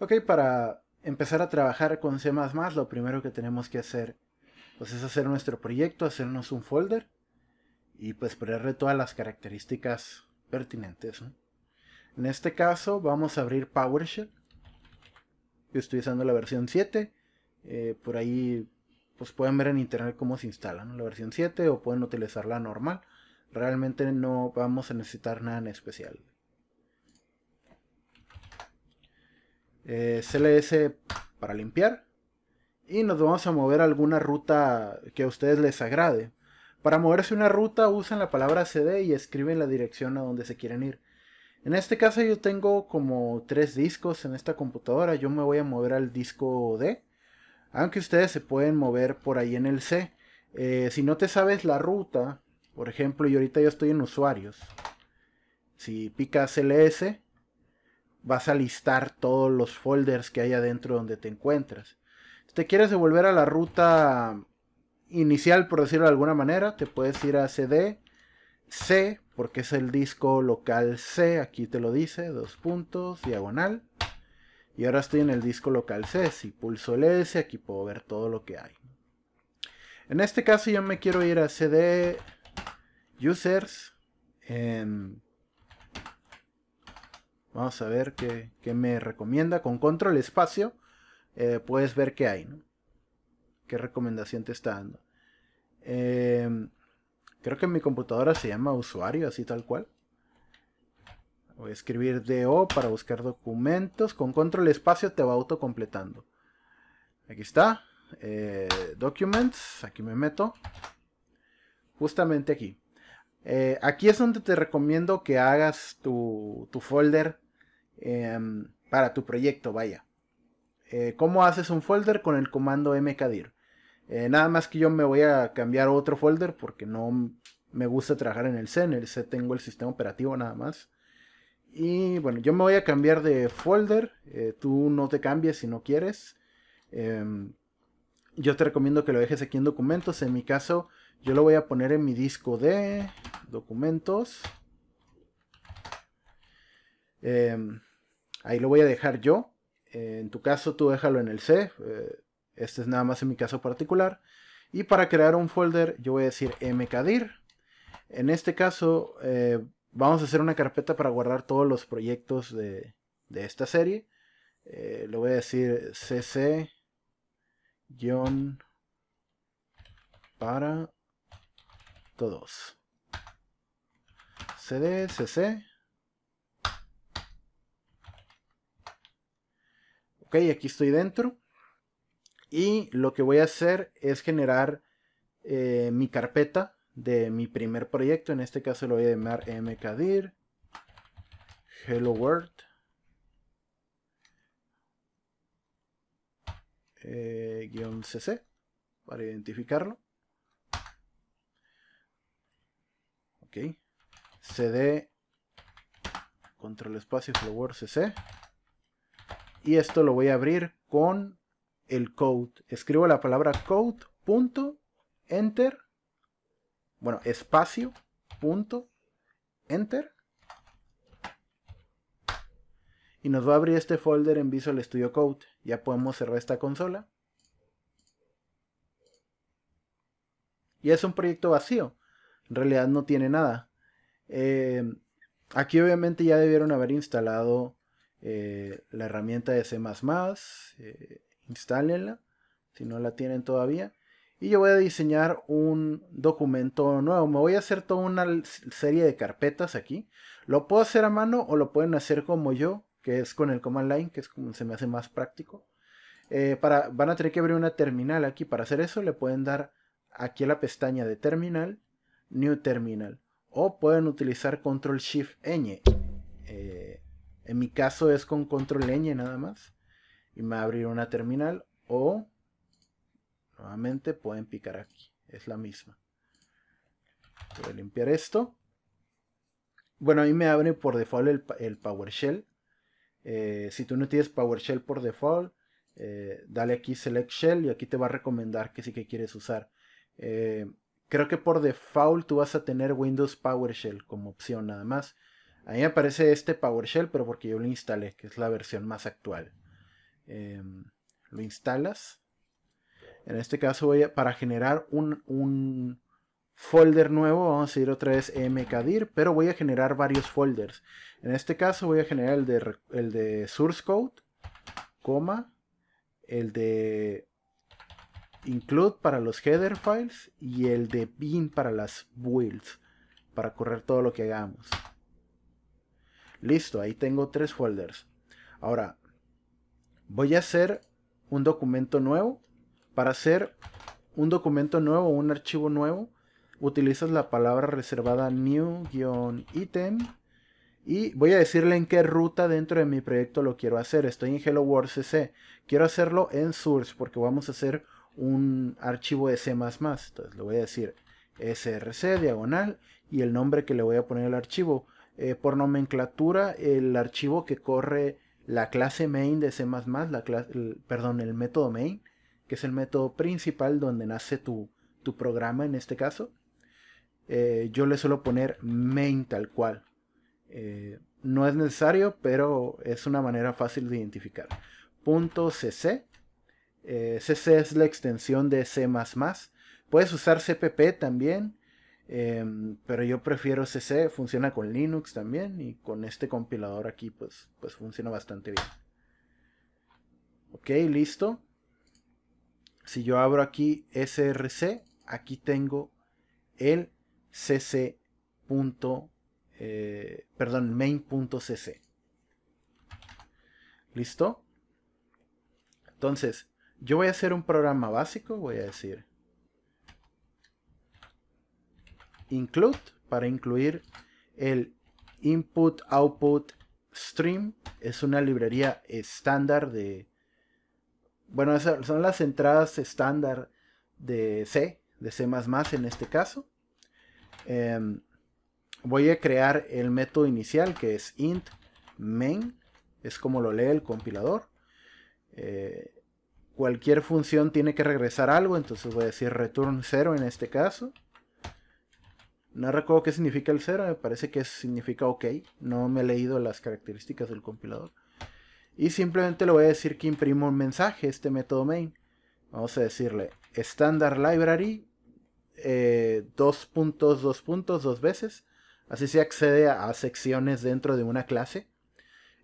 Ok, para empezar a trabajar con C++, lo primero que tenemos que hacer pues es hacer nuestro proyecto, hacernos un folder y pues ponerle todas las características pertinentes. En este caso vamos a abrir PowerShell. Yo estoy usando la versión 7. Eh, por ahí pues pueden ver en internet cómo se instala la versión 7 o pueden utilizar la normal. Realmente no vamos a necesitar nada en especial. Eh, CLS para limpiar y nos vamos a mover a alguna ruta que a ustedes les agrade. Para moverse una ruta usan la palabra CD y escriben la dirección a donde se quieren ir. En este caso yo tengo como tres discos en esta computadora, yo me voy a mover al disco D, aunque ustedes se pueden mover por ahí en el C. Eh, si no te sabes la ruta, por ejemplo, y ahorita yo estoy en usuarios, si picas CLS vas a listar todos los folders que hay adentro donde te encuentras. Si te quieres devolver a la ruta inicial, por decirlo de alguna manera, te puedes ir a CD, C, porque es el disco local C, aquí te lo dice, dos puntos, diagonal. Y ahora estoy en el disco local C, si pulso el S, aquí puedo ver todo lo que hay. En este caso yo me quiero ir a CD Users. En Vamos a ver qué, me recomienda. Con control espacio eh, puedes ver qué hay, ¿no? ¿Qué recomendación te está dando? Em, creo que mi computadora se llama usuario, así tal cual. Voy a escribir DO para buscar documentos. Con control espacio te va autocompletando. Aquí está. Eh, documents. Aquí me meto. Justamente aquí. Eh, aquí es donde te recomiendo que hagas tu, folder em, para tu proyecto, vaya. Eh, ¿Cómo haces un folder? Con el comando mkdir. Eh, nada más que yo me voy a cambiar otro folder porque no me gusta trabajar en el C. En el C tengo el sistema operativo nada más. Y bueno, yo me voy a cambiar de folder. tú no te cambies si no quieres. Em, yo te recomiendo que lo dejes aquí en documentos. En mi caso, yo lo voy a poner en mi disco de documentos. Em, ahí lo voy a dejar yo. Eh, en tu caso tú déjalo en el C. Eh, este es nada más en mi caso particular. Y para crear un folder yo voy a decir mkdir. En este caso eh, vamos a hacer una carpeta para guardar todos los proyectos de, de esta serie. lo voy a decir cc para todos cd, cc. Ok, aquí estoy dentro. Y lo que voy a hacer es generar eh, mi carpeta de mi primer proyecto. En este caso lo voy a llamar mkdir. Hello World. Eh, guión cc para identificarlo ok cd control espacio flower cc y esto lo voy a abrir con el code escribo la palabra code punto enter bueno espacio punto enter y nos va a abrir este folder en Visual Studio Code ya podemos cerrar esta consola y es un proyecto vacío en realidad no tiene nada Em, aquí obviamente ya debieron haber instalado eh, la herramienta de C++, eh, instálenla si no la tienen todavía. Y yo voy a diseñar un documento nuevo. Me voy a hacer toda una serie de carpetas aquí. Lo puedo hacer a mano o lo pueden hacer como yo, que es con el command line, que es como se me hace más práctico. Eh, para, van a tener que abrir una terminal aquí. Para hacer eso le pueden dar aquí a la pestaña de terminal, new terminal o pueden utilizar control shift n eh, en mi caso es con control n nada más y me va a abrir una terminal o nuevamente pueden picar aquí, es la misma. Voy a limpiar esto. Bueno, ahí me abre por default el, PowerShell. Eh, si tú no tienes PowerShell por default, eh, dale aquí Select Shell y aquí te va a recomendar que sí que quieres usar creo que por default tú vas a tener Windows PowerShell como opción nada más. A mí me aparece este PowerShell, pero porque yo lo instalé, que es la versión más actual. Em, lo instalas. En este caso voy a, para generar un, folder nuevo, vamos a ir otra vez mkdir, pero voy a generar varios folders. En este caso voy a generar el de, el de source code, coma, el de include para los header files y el de bin para las builds, para correr todo lo que hagamos. Listo, ahí tengo tres folders. Ahora, voy a hacer un documento nuevo. Para hacer un documento nuevo, un archivo nuevo, utilizas la palabra reservada new-item y voy a decirle en qué ruta dentro de mi proyecto lo quiero hacer. Estoy en Hello World CC. Quiero hacerlo en source porque vamos a hacer un archivo de C++. Entonces le voy a decir src diagonal y el nombre que le voy a poner al archivo. Eh, por nomenclatura, el archivo que corre la clase main de C++, la perdón, el método main, que es el método principal donde nace tu, programa en este caso, eh, yo le suelo poner main tal cual. Eh, no es necesario, pero es una manera fácil de identificar. .cc CC eh, es la extensión de C++. Puedes usar CPP también, em, pero yo prefiero CC. Funciona con Linux también y con este compilador aquí pues, pues funciona bastante bien. Ok, listo. Si yo abro aquí src, aquí tengo el cc. Eh, perdón, main.cc. ¿Listo? Entonces, yo voy a hacer un programa básico, voy a decir include para incluir el input output stream. Es una librería estándar de... Bueno, son las entradas estándar de C, de C++ en este caso. Em, voy a crear el método inicial que es int main. Es como lo lee el compilador. Eh, cualquier función tiene que regresar algo, entonces voy a decir return 0 en este caso. No recuerdo qué significa el 0, me parece que significa ok, no me he leído las características del compilador. Y simplemente le voy a decir que imprimo un mensaje este método main. Vamos a decirle standard library eh, dos puntos, dos puntos, dos veces. Así se accede a secciones dentro de una clase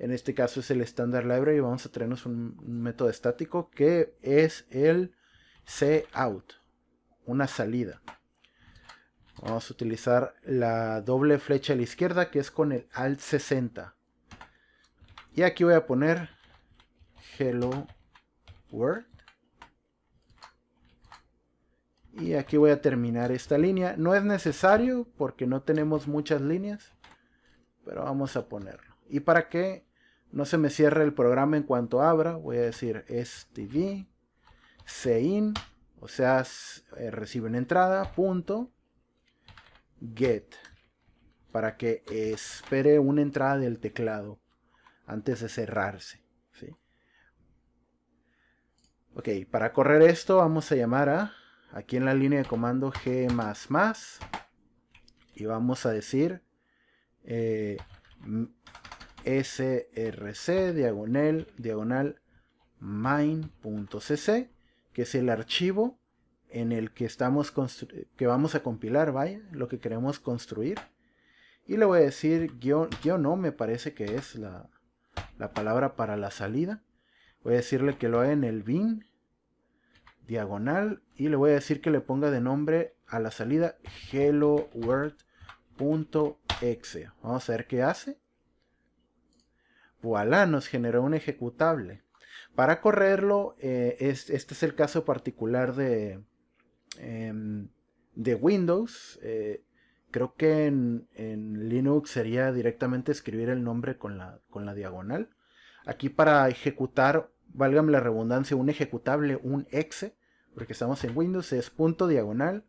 en este caso es el Standard Library. Vamos a traernos un, método estático que es el cout, una salida. Vamos a utilizar la doble flecha a la izquierda que es con el Alt 60. Y aquí voy a poner Hello World. Y aquí voy a terminar esta línea. No es necesario porque no tenemos muchas líneas. Pero vamos a ponerlo. Y para qué? no se me cierre el programa en cuanto abra, voy a decir stv sein, o sea, eh, recibe una entrada, punto, get, para que espere una entrada del teclado antes de cerrarse. ¿sí? Ok, para correr esto vamos a llamar a, aquí en la línea de comando g++, y vamos a decir... Eh, src diagonal diagonal main.cc que es el archivo en el que estamos que vamos a compilar vaya lo que queremos construir y le voy a decir guión, guión no me parece que es la, la palabra para la salida voy a decirle que lo haga en el bin diagonal y le voy a decir que le ponga de nombre a la salida hello world.exe vamos a ver qué hace voilà, nos generó un ejecutable. Para correrlo, eh, este es el caso particular de, em, de Windows. Eh, creo que en, Linux sería directamente escribir el nombre con la, con la diagonal. Aquí para ejecutar, válgame la redundancia, un ejecutable, un exe, porque estamos en Windows, es punto diagonal.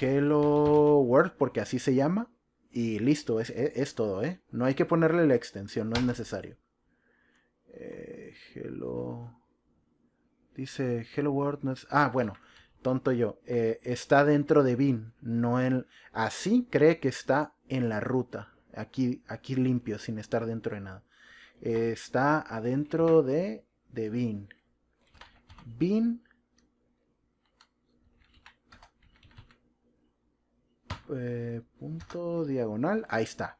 Hello World, porque así se llama. Y listo, es, todo, ¿eh? No hay que ponerle la extensión, no es necesario. Eh, hello. Dice Hello World. Ah, bueno, tonto yo. Eh, está dentro de bin, no en... Así cree que está en la ruta. Aquí, aquí limpio, sin estar dentro de nada. Eh, está adentro de, de bin. Bin Eh, punto diagonal. Ahí está.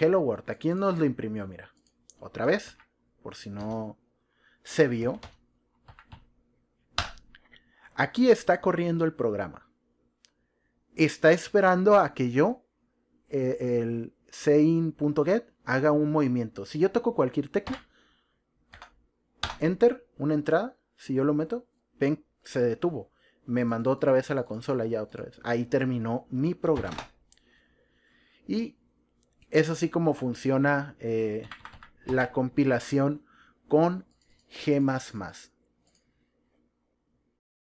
Hello World. Aquí nos lo imprimió, mira. Otra vez, por si no se vio. Aquí está corriendo el programa. Está esperando a que yo, eh, el get haga un movimiento. Si yo toco cualquier tecla, enter, una entrada, si yo lo meto, ven, se detuvo me mandó otra vez a la consola, ya otra vez. Ahí terminó mi programa. Y es así como funciona eh, la compilación con G.